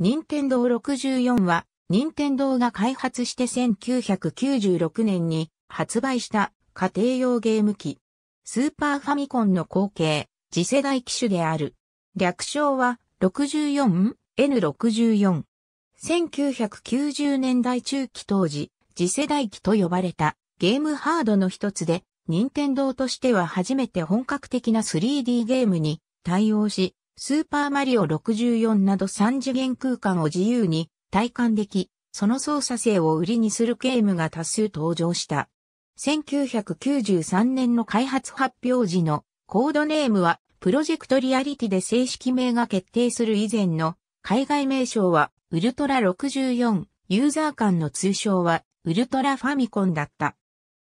任天堂64は、任天堂が開発して1996年に発売した家庭用ゲーム機。スーパーファミコンの後継、次世代機種である。略称は 64N64。1990年代中期当時、次世代機と呼ばれたゲームハードの一つで、任天堂としては初めて本格的な 3D ゲームに対応し、スーパーマリオ64など3次元空間を自由に体感でき、その操作性を売りにするゲームが多数登場した。1993年の開発発表時のコードネームはプロジェクトリアリティで正式名が決定する以前の海外名称はウルトラ64、ユーザー間の通称はウルトラファミコンだった。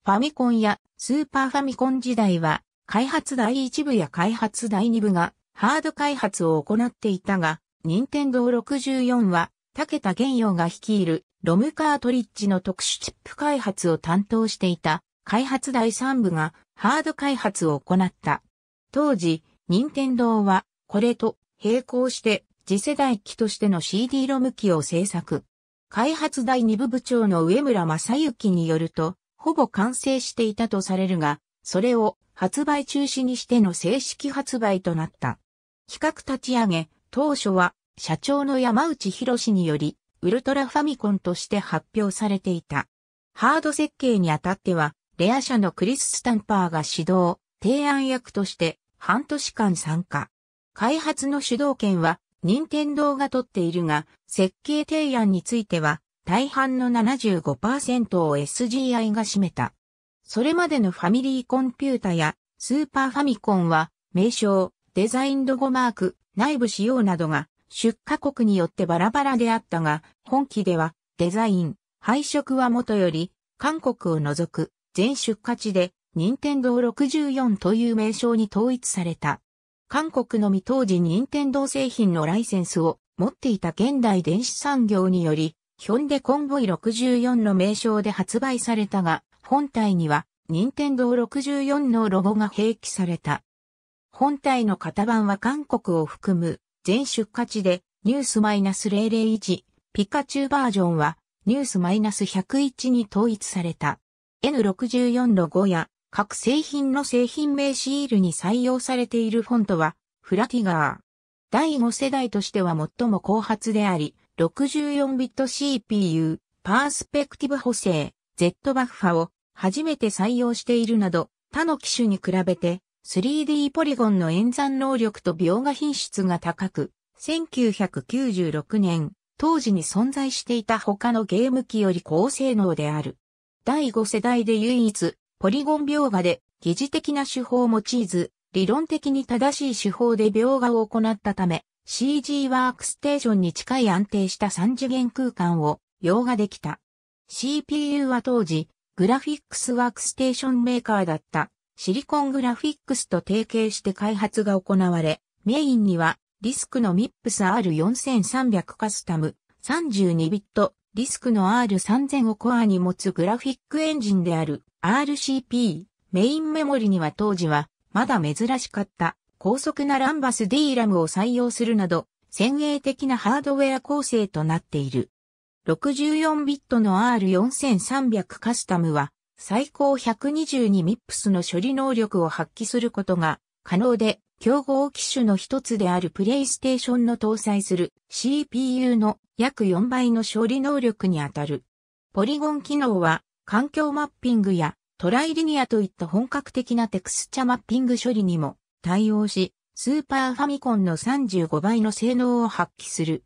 ファミコンやスーパーファミコン時代は開発第1部や開発第2部がハード開発を行っていたが、任天堂64は、竹田玄洋が率いるロムカートリッジの特殊チップ開発を担当していた開発第3部がハード開発を行った。当時、任天堂はこれと並行して次世代機としての CD ロム機を製作。開発第2部部長の上村正幸によると、ほぼ完成していたとされるが、それを発売中止にしての正式発売となった。企画立ち上げ、当初は社長の山内博により、ウルトラファミコンとして発表されていた。ハード設計にあたっては、レア社のクリス・スタンパーが指導、提案役として半年間参加。開発の主導権は、任天堂が取っているが、設計提案については、大半の75%を SGI が占めた。それまでのファミリーコンピュータやスーパーファミコンは、名称、デザインロゴマーク、内部仕様などが出荷国によってバラバラであったが、本期ではデザイン、配色はもとより、韓国を除く全出荷地で、任天堂64という名称に統一された。韓国のみ当時任天堂製品のライセンスを持っていた現代電子産業により、ヒョンデコンボイ64の名称で発売されたが、本体には任天堂64のロゴが併記された。本体の型番は韓国を含む全出荷地でニュース -001 ピカチュウバージョンはニュース -101 に統一された N64 ロゴや各製品の製品名シールに採用されているフォントはフラティガー。第5世代としては最も後発であり、64ビット CPU、パースペクティブ補正、Z バッファを初めて採用しているなど、他の機種に比べて 3D ポリゴンの演算能力と描画品質が高く、1996年、当時に存在していた他のゲーム機より高性能である。第5世代で唯一、ポリゴン描画で、疑似的な手法を用いず、理論的に正しい手法で描画を行ったため、CG ワークステーションに近い安定した三次元空間を描画できた。CPU は当時、グラフィックスワークステーションメーカーだったシリコングラフィックスと提携して開発が行われ、メインにはリスクの MIPS R4300 カスタム32ビットリスクの R3000 をコアに持つグラフィックエンジンである RCP メインメモリには当時はまだ珍しかった高速なランバス d ラムを採用するなど先鋭的なハードウェア構成となっている。64ビットの R4300 カスタムは最高122ミップスの処理能力を発揮することが可能で、競合機種の一つであるプレイステーションの搭載する CPU の約4倍の処理能力にあたる。ポリゴン機能は環境マッピングやトライリニアといった本格的なテクスチャマッピング処理にも対応し、スーパーファミコンの35倍の性能を発揮する。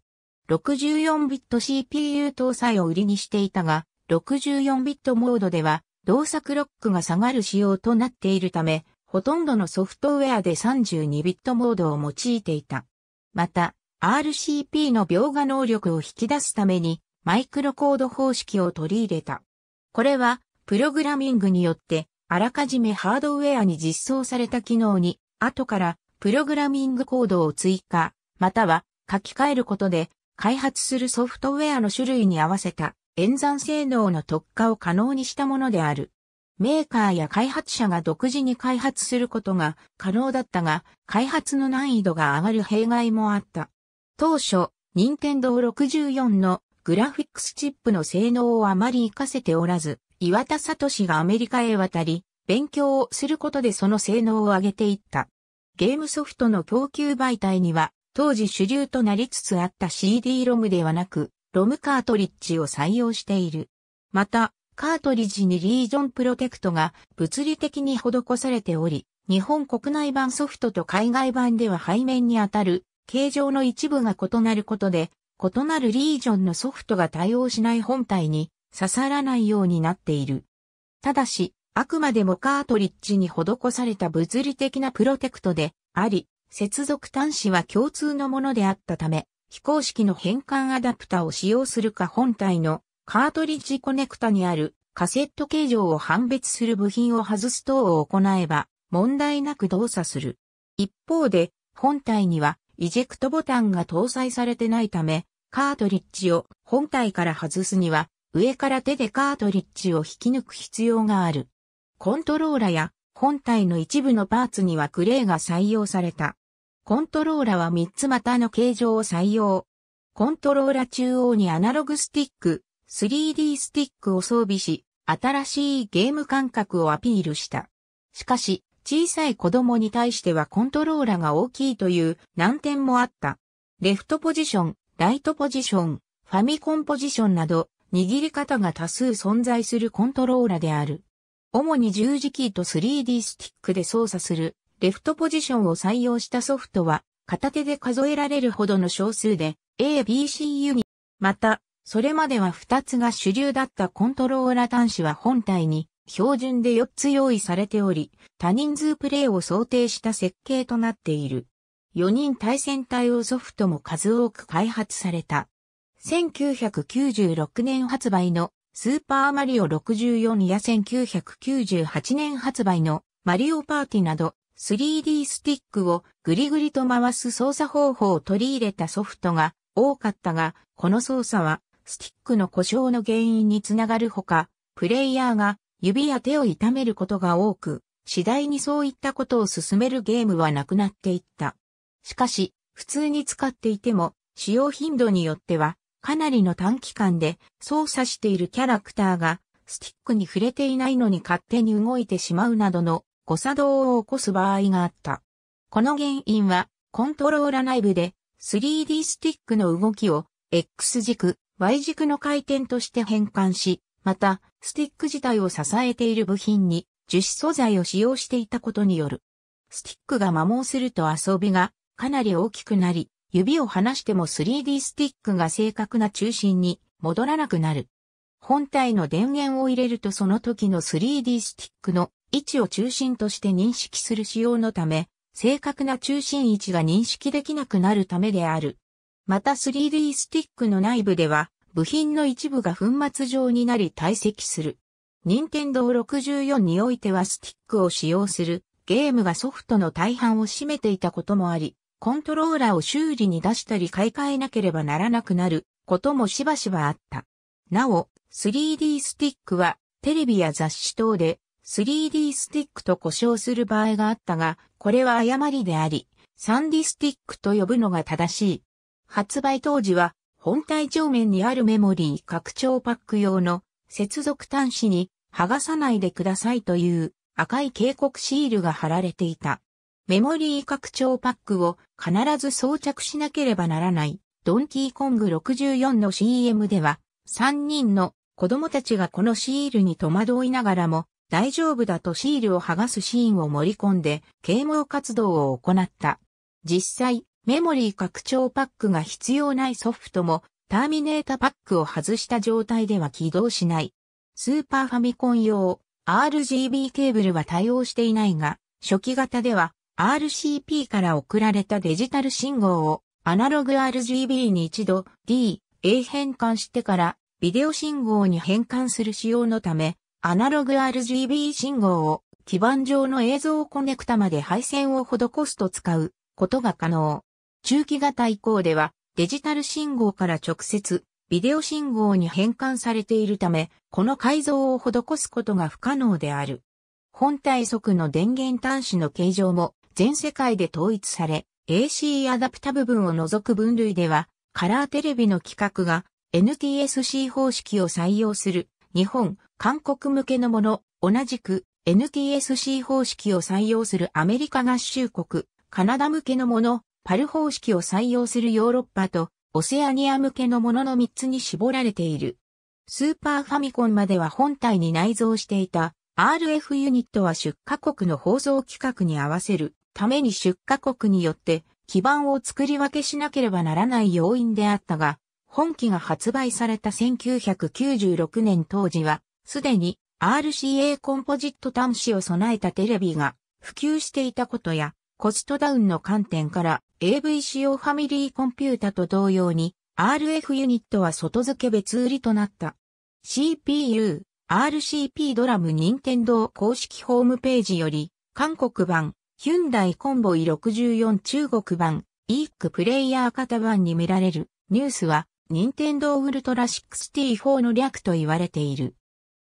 64ビット CPU 搭載を売りにしていたが、64ビットモードでは動作クロックが下がる仕様となっているため、ほとんどのソフトウェアで32ビットモードを用いていた。また、RCP の描画能力を引き出すために、マイクロコード方式を取り入れた。これは、プログラミングによって、あらかじめハードウェアに実装された機能に、後からプログラミングコードを追加、または書き換えることで、開発するソフトウェアの種類に合わせた演算性能の特化を可能にしたものである。メーカーや開発者が独自に開発することが可能だったが、開発の難易度が上がる弊害もあった。当初、任天堂64のグラフィックスチップの性能をあまり活かせておらず、岩田聡がアメリカへ渡り、勉強をすることでその性能を上げていった。ゲームソフトの供給媒体には、当時主流となりつつあった CD ログではなく、ロムカートリッジを採用している。また、カートリッジにリージョンプロテクトが物理的に施されており、日本国内版ソフトと海外版では背面にあたる形状の一部が異なることで、異なるリージョンのソフトが対応しない本体に刺さらないようになっている。ただし、あくまでもカートリッジに施された物理的なプロテクトであり、接続端子は共通のものであったため、非公式の変換アダプタを使用するか本体のカートリッジコネクタにあるカセット形状を判別する部品を外す等を行えば問題なく動作する。一方で本体にはイジェクトボタンが搭載されてないためカートリッジを本体から外すには上から手でカートリッジを引き抜く必要がある。コントローラや本体の一部のパーツにはグレーが採用された。コントローラは3つまたの形状を採用。コントローラ中央にアナログスティック、3D スティックを装備し、新しいゲーム感覚をアピールした。しかし、小さい子供に対してはコントローラが大きいという難点もあった。レフトポジション、ライトポジション、ファミコンポジションなど、握り方が多数存在するコントローラである。主に十字キーと 3D スティックで操作するレフトポジションを採用したソフトは、片手で数えられるほどの少数で、ABC ユニ。また、それまでは2つが主流だったコントローラ端子は本体に、標準で4つ用意されており、多人数プレイを想定した設計となっている。4人対戦対応ソフトも数多く開発された。1996年発売のスーパーマリオ64や1998年発売のマリオパーティなど 3D スティックをぐりぐりと回す操作方法を取り入れたソフトが多かったが、この操作はスティックの故障の原因につながるほか、プレイヤーが指や手を痛めることが多く、次第にそういったことを進めるゲームはなくなっていった。しかし、普通に使っていても、使用頻度によっては、かなりの短期間で操作しているキャラクターが、スティックに触れていないのに勝手に動いてしまうなどの誤作動を起こす場合があった。この原因は、コントローラ内部で 3D スティックの動きを X 軸、Y 軸の回転として変換し、また、スティック自体を支えている部品に樹脂素材を使用していたことによる。スティックが摩耗すると遊びがかなり大きくなり、指を離しても 3D スティックが正確な中心に戻らなくなる。本体の電源を入れるとその時の 3D スティックの位置を中心として認識する仕様のため、正確な中心位置が認識できなくなるためである。また 3D スティックの内部では、部品の一部が粉末状になり堆積する。任天堂64においてはスティックを使用するゲームがソフトの大半を占めていたこともあり、コントローラーを修理に出したり買い替えなければならなくなることもしばしばあった。なお、3D スティックはテレビや雑誌等で 3D スティックと呼称する場合があったが、これは誤りであり、3D スティックと呼ぶのが正しい。発売当時は、本体上面にあるメモリー拡張パック用の接続端子に剥がさないでくださいという赤い警告シールが貼られていた。メモリー拡張パックを必ず装着しなければならないドンキーコング64の CM では3人の子供たちがこのシールに戸惑いながらも大丈夫だとシールを剥がすシーンを盛り込んで啓蒙活動を行った。実際、メモリー拡張パックが必要ないソフトもターミネータパックを外した状態では起動しない。スーパーファミコン用 RGB ケーブルは対応していないが、初期型では RCP から送られたデジタル信号をアナログ RGB に一度 D、A 変換してからビデオ信号に変換する仕様のため、アナログ RGB 信号を基板上の映像コネクタまで配線を施すと使うことが可能。中期型以降ではデジタル信号から直接ビデオ信号に変換されているため、この改造を施すことが不可能である。本体側の電源端子の形状も全世界で統一され、AC アダプタ部分を除く分類では、カラーテレビの規格が NTSC 方式を採用する日本、韓国向けのもの、同じく NTSC 方式を採用するアメリカ合衆国、カナダ向けのもの、パル方式を採用するヨーロッパと、オセアニア向けのものの3つに絞られている。スーパーファミコンまでは本体に内蔵していた RF ユニットは出荷国の放送規格に合わせるために出荷国によって基盤を作り分けしなければならない要因であったが、本機が発売された1996年当時は、すでに RCA コンポジット端子を備えたテレビが普及していたことや、コストダウンの観点から AV 仕様ファミリーコンピュータと同様に RF ユニットは外付け別売りとなった。CPU、RCP ドラム任天堂公式ホームページより、韓国版、ヒュンダイコンボイ64中国版、イークプレイヤー型版に見られるニュースは、任天堂ウルトラ64の略と言われている。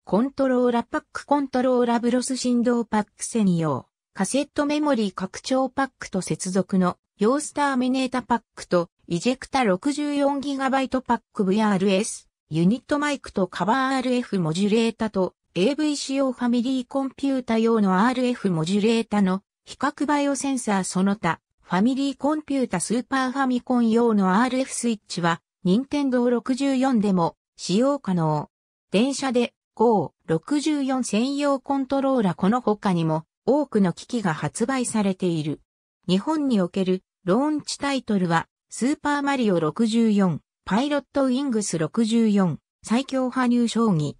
コントローラパックコントローラブロス振動パック専用、カセットメモリー拡張パックと接続のヨースターミネータパックとイジェクタ 64GB パック VRS、ユニットマイクとカバー RF モジュレータと AV 仕様ファミリーコンピュータ用の RF モジュレータの比較バイオセンサーその他、ファミリーコンピュータスーパーファミコン用の RF スイッチは任天堂64でも使用可能。電車で GO64 専用コントローラこの他にも多くの機器が発売されている。日本におけるローンチタイトルはスーパーマリオ64、パイロットウィングス64、最強波入将棋。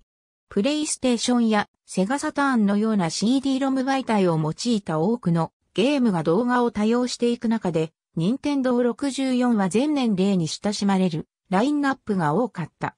プレイステーションやセガサターンのような CD ロム媒体を用いた多くのゲームが動画を多用していく中で任天堂64は前年例に親しまれるラインナップが多かった。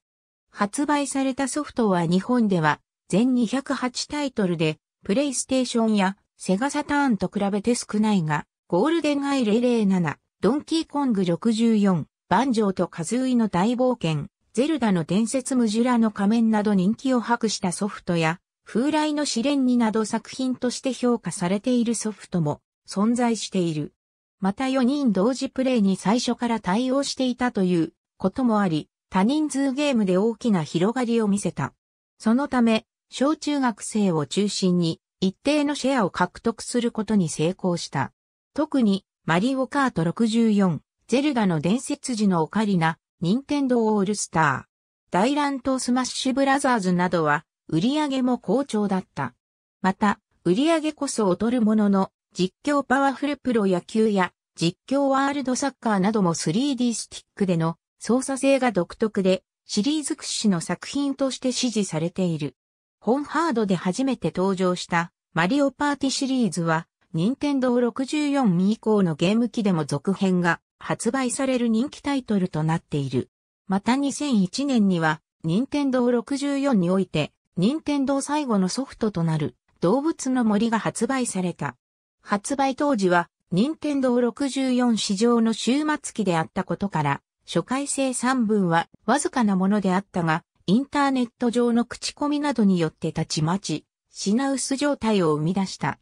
発売されたソフトは日本では全208タイトルで、プレイステーションやセガサターンと比べて少ないが、ゴールデンアイ007、ドンキーコング64、バンジョーとカズーイの大冒険、ゼルダの伝説ムジュラの仮面など人気を博したソフトや、風来の試練になど作品として評価されているソフトも存在している。また4人同時プレイに最初から対応していたということもあり、多人数ゲームで大きな広がりを見せた。そのため、小中学生を中心に一定のシェアを獲得することに成功した。特に、マリオカート64、ゼルダの伝説時のオカリナ、ニンテンドーオールスター、大乱闘スマッシュブラザーズなどは、売り上げも好調だった。また、売り上げこそ劣るものの、実況パワフルプロ野球や実況ワールドサッカーなども 3D スティックでの操作性が独特でシリーズ屈指の作品として支持されている。本ハードで初めて登場したマリオパーティシリーズは任天堂64ミ以降のゲーム機でも続編が発売される人気タイトルとなっている。また2001年には任天堂64において任天堂最後のソフトとなる動物の森が発売された。発売当時は、任天堂64市場の終末期であったことから、初回生産分はわずかなものであったが、インターネット上の口コミなどによってたちまち、品薄状態を生み出した。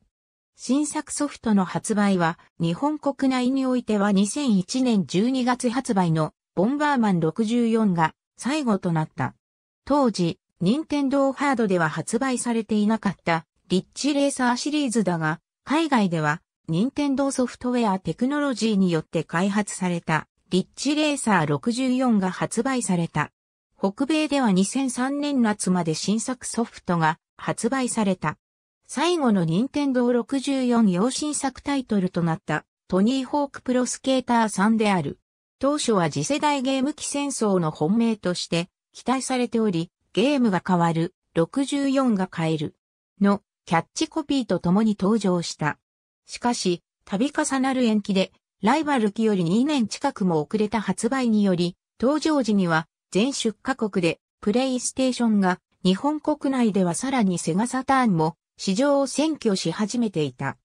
新作ソフトの発売は、日本国内においては2001年12月発売の、ボンバーマン64が最後となった。当時、任天堂ハードでは発売されていなかった、リッチレーサーシリーズだが、海外では、任天堂ソフトウェアテクノロジーによって開発された、リッチレーサー64が発売された。北米では2003年夏まで新作ソフトが発売された。最後の任天堂64用新作タイトルとなったトニーホークプロスケーターさんである。当初は次世代ゲーム機戦争の本命として期待されており、ゲームが変わる、64が変える。のキャッチコピーと共に登場した。しかし、度重なる延期で、ライバル機より2年近くも遅れた発売により、登場時には全出荷国でプレイステーションが日本国内ではさらにセガサターンも市場を占拠し始めていた。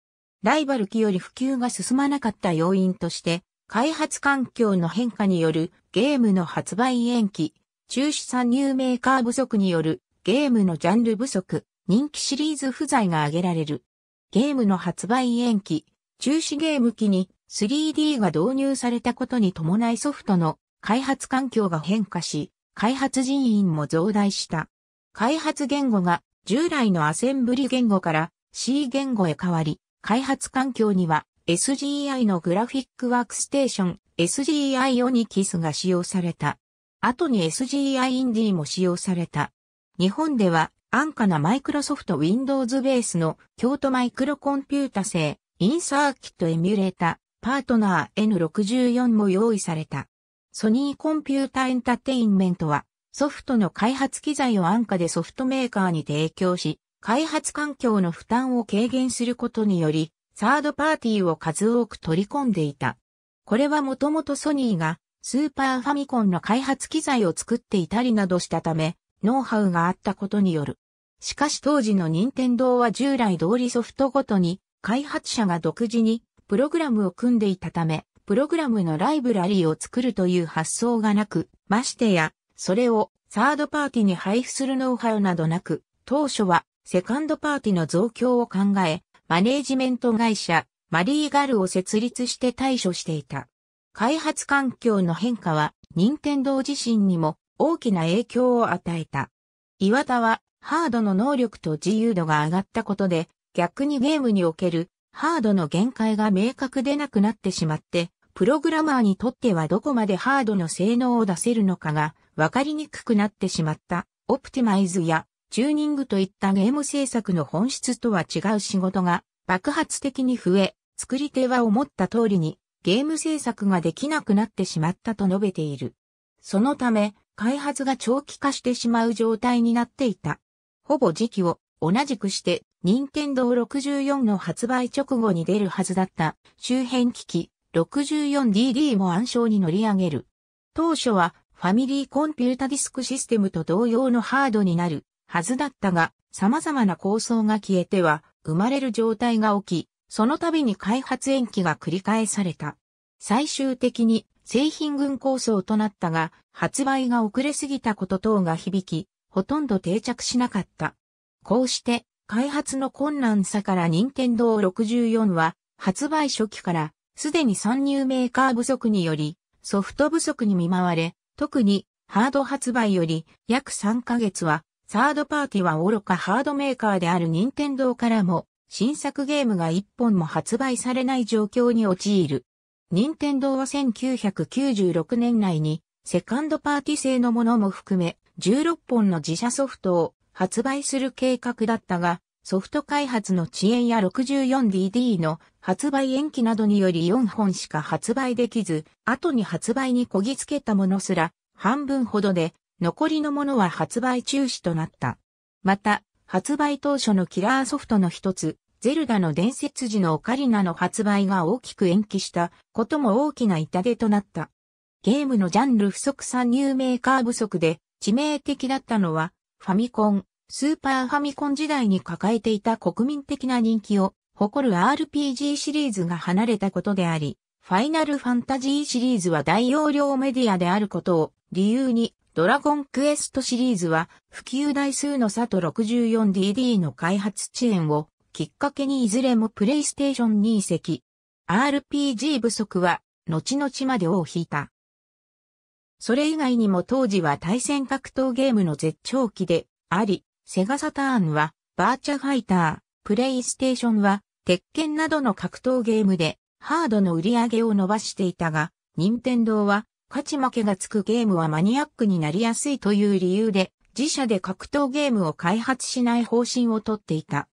ライバル機より普及が進まなかった要因として、開発環境の変化によるゲームの発売延期、中止参入メーカー不足によるゲームのジャンル不足、人気シリーズ不在が挙げられる。ゲームの発売延期、中止ゲーム機に 3D が導入されたことに伴いソフトの開発環境が変化し、開発人員も増大した。開発言語が従来のアセンブリ言語から C 言語へ変わり、開発環境には SGI のグラフィックワークステーション SGI オニキスが使用された。後に SGI インディも使用された。日本では安価なマイクロソフト Windows ベースの京都マイクロコンピュータ製インサーキットエミュレータパートナー N64 も用意された。ソニーコンピュータエンタテインメントはソフトの開発機材を安価でソフトメーカーに提供し、開発環境の負担を軽減することにより、サードパーティーを数多く取り込んでいた。これはもともとソニーがスーパーファミコンの開発機材を作っていたりなどしたため、ノウハウがあったことによるしかし当時の任天堂は従来通りソフトごとに開発者が独自にプログラムを組んでいたため、プログラムのライブラリーを作るという発想がなく、ましてや、それをサードパーティに配布するノウハウなどなく、当初はセカンドパーティの増強を考え、マネージメント会社、マリーガルを設立して対処していた。開発環境の変化は、任天堂自身にも大きな影響を与えた。岩田はハードの能力と自由度が上がったことで、逆にゲームにおけるハードの限界が明確でなくなってしまって、プログラマーにとってはどこまでハードの性能を出せるのかが分かりにくくなってしまった。オプティマイズやチューニングといったゲーム制作の本質とは違う仕事が爆発的に増え、作り手は思った通りにゲーム制作ができなくなってしまったと述べている。そのため、開発が長期化してしまう状態になっていた。ほぼ時期を同じくして、任天堂64の発売直後に出るはずだった周辺機器 64DD も暗礁に乗り上げる。当初はファミリーコンピュータディスクシステムと同様のハードになるはずだったが、様々な構想が消えては生まれる状態が起き、その度に開発延期が繰り返された。最終的に製品群構想となったが、発売が遅れすぎたこと等が響き、ほとんど定着しなかった。こうして、開発の困難さから任天堂64は、発売初期から、すでに参入メーカー不足により、ソフト不足に見舞われ、特に、ハード発売より、約3ヶ月は、サードパーティは愚かハードメーカーである任天堂からも、新作ゲームが1本も発売されない状況に陥る。任天堂は1996年内に、セカンドパーティ製のものも含め、16本の自社ソフトを発売する計画だったが、ソフト開発の遅延や 64DD の発売延期などにより4本しか発売できず、後に発売にこぎつけたものすら半分ほどで、残りのものは発売中止となった。また、発売当初のキラーソフトの一つ、ゼルダの伝説時のオカリナの発売が大きく延期したことも大きな痛手となった。ゲームのジャンル不足参入メーカー不足で致命的だったのは、ファミコン、スーパーファミコン時代に抱えていた国民的な人気を誇る RPG シリーズが離れたことであり、ファイナルファンタジーシリーズは大容量メディアであることを理由に、ドラゴンクエストシリーズは普及台数の差と 64DD の開発遅延をきっかけにいずれもプレイステーションに移籍。RPG 不足は後々まで尾を引いた。それ以外にも当時は対戦格闘ゲームの絶頂期であり、セガサターンはバーチャファイター、プレイステーションは鉄拳などの格闘ゲームでハードの売り上げを伸ばしていたが、任天堂は勝ち負けがつくゲームはマニアックになりやすいという理由で自社で格闘ゲームを開発しない方針をとっていた。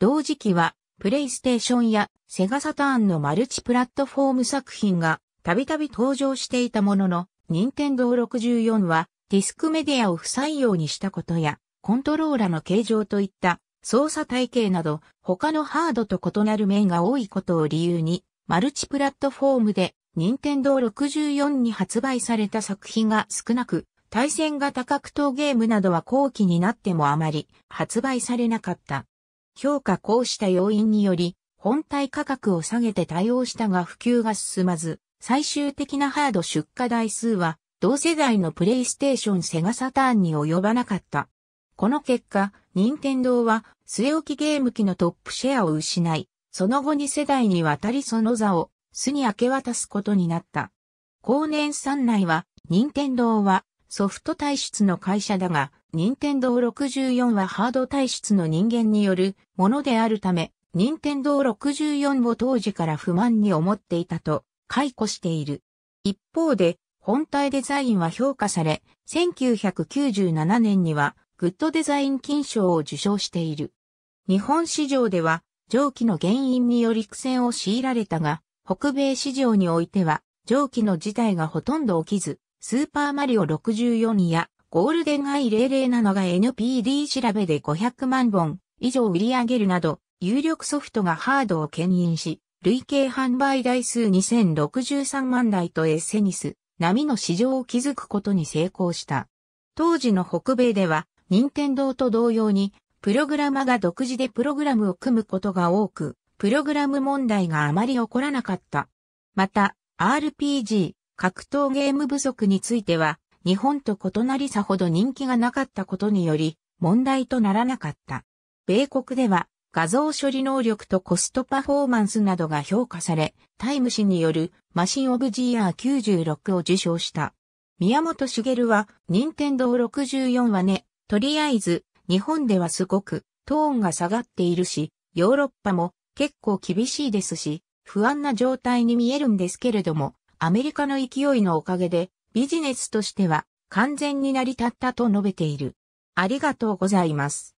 同時期はプレイステーションやセガサターンのマルチプラットフォーム作品がたびたび登場していたものの、任天堂64はディスクメディアを不採用にしたことや、コントローラの形状といった操作体系など他のハードと異なる面が多いことを理由に、マルチプラットフォームで任天堂64に発売された作品が少なく、対戦型格闘ゲームなどは後期になってもあまり発売されなかった。評価こうした要因により、本体価格を下げて対応したが普及が進まず、最終的なハード出荷台数は、同世代のプレイステーションセガサターンに及ばなかった。この結果、任天堂は末置きゲーム機のトップシェアを失い、その後2世代にわたりその座を巣に明け渡すことになった。後年3内は、任天堂はソフト体質の会社だが、任天堂64はハード体質の人間によるものであるため、任天堂64を当時から不満に思っていたと解雇している。一方で、本体デザインは評価され、1997年にはグッドデザイン金賞を受賞している。日本市場では、蒸気の原因により苦戦を強いられたが、北米市場においては、蒸気の事態がほとんど起きず、スーパーマリオ64やゴールデンアイ0 0のが NPD 調べで500万本以上売り上げるなど、有力ソフトがハードを牽引し、累計販売台数2063万台とエッセニス、波の市場を築くことに成功した。当時の北米では、任天堂と同様に、プログラマが独自でプログラムを組むことが多く、プログラム問題があまり起こらなかった。また、RPG、格闘ゲーム不足については、日本と異なりさほど人気がなかったことにより、問題とならなかった。米国では、画像処理能力とコストパフォーマンスなどが評価され、タイム誌によるマシンオブジーアー96を受賞した。宮本茂は、任天堂64はね、とりあえず、日本ではすごく、トーンが下がっているし、ヨーロッパも結構厳しいですし、不安な状態に見えるんですけれども、アメリカの勢いのおかげで、ビジネスとしては完全に成り立ったと述べている。ありがとうございます。